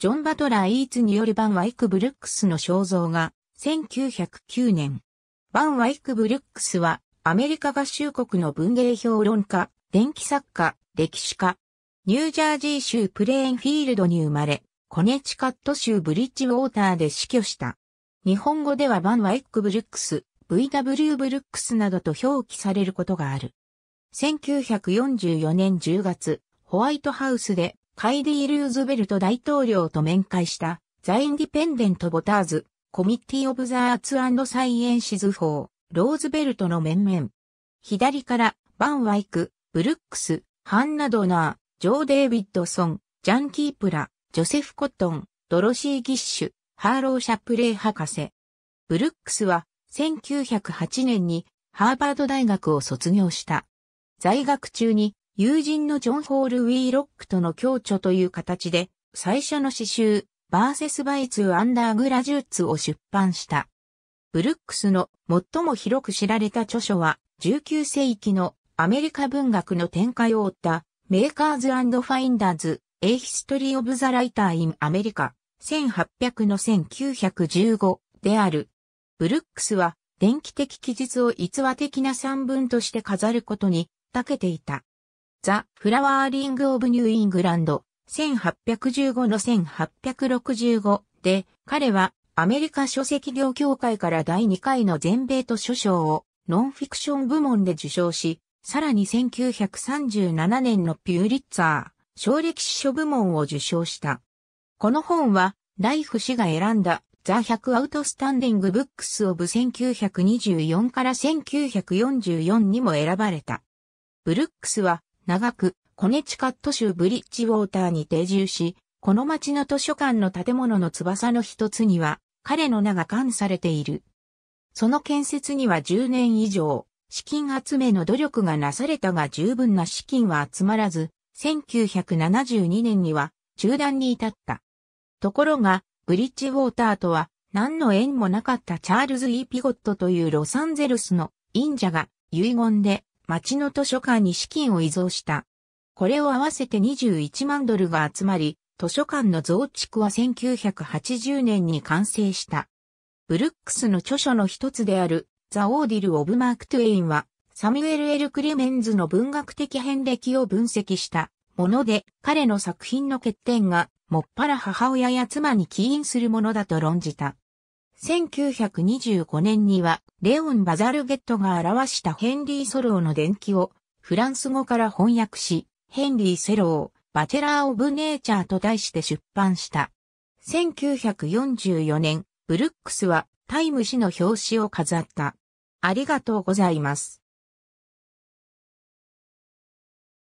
ジョン・バトラー・イーツによるバン・ワイク・ブルックスの肖像が1909年。バン・ワイク・ブルックスはアメリカ合衆国の文芸評論家、電気作家、歴史家。ニュージャージー州プレーンフィールドに生まれ、コネチカット州ブリッジウォーターで死去した。日本語ではバン・ワイク・ブルックス、VW ブルックスなどと表記されることがある。1944年10月、ホワイトハウスでカイディ・ルーズベルト大統領と面会したザ・インディペンデント・ボターズ、コミッティ・オブ・ザ・アーツ・サイエンシズ法、ローズベルトの面々。左から、バン・ワイク、ブルックス、ハンナ・ドナー、ジョー・デイビッドソン、ジャン・キープラ、ジョセフ・コトン、ドロシー・ギッシュ、ハーロー・シャプレイ博士。ブルックスは、1908年に、ハーバード大学を卒業した。在学中に、友人のジョン・ホール・ウィーロックとの共著という形で、最初の詩集、バーセス・バイツ・アンダーグラジューツを出版した。ブルックスの最も広く知られた著書は、19世紀のアメリカ文学の展開を追った、メーカーズ・アンド・ファインダーズ、A History of the Writer in America、1800の1915である。ブルックスは、電気的記述を逸話的な散文として飾ることに、長けていた。ザ・フラワーリング・オブ・ニュー・イングランド、1815-1865で、彼はアメリカ書籍業協会から第2回の全米図書賞をノンフィクション部門で受賞し、さらに1937年のピューリッツァー、小歴史書部門を受賞した。この本は、ライフ氏が選んだザ・100アウトスタンディング・ブックス・オブ1924から1944にも選ばれた。ブルックスは長く、コネチカット州ブリッジウォーターに定住し、この町の図書館の建物の翼の一つには、彼の名が冠されている。その建設には10年以上、資金集めの努力がなされたが十分な資金は集まらず、1972年には中断に至った。ところが、ブリッジウォーターとは何の縁もなかったチャールズ・イー・ピゴットというロサンゼルスの忍者が遺言で町の図書館に資金を依存した。これを合わせて21万ドルが集まり、図書館の増築は1980年に完成した。ブルックスの著書の一つである、ザ・オーディル・オブ・マーク・トゥエインは、サミュエル・エル・クレメンズの文学的遍歴を分析したもので、彼の作品の欠点が、もっぱら母親や妻に起因するものだと論じた。1925年には、レオン・バザルゲットが表したヘンリー・ソローの伝記を、フランス語から翻訳し、ヘンリー・セロー、バチェラー・オブ・ネーチャーと題して出版した。1944年、ブルックスは、タイム誌の表紙を飾った。ありがとうございます。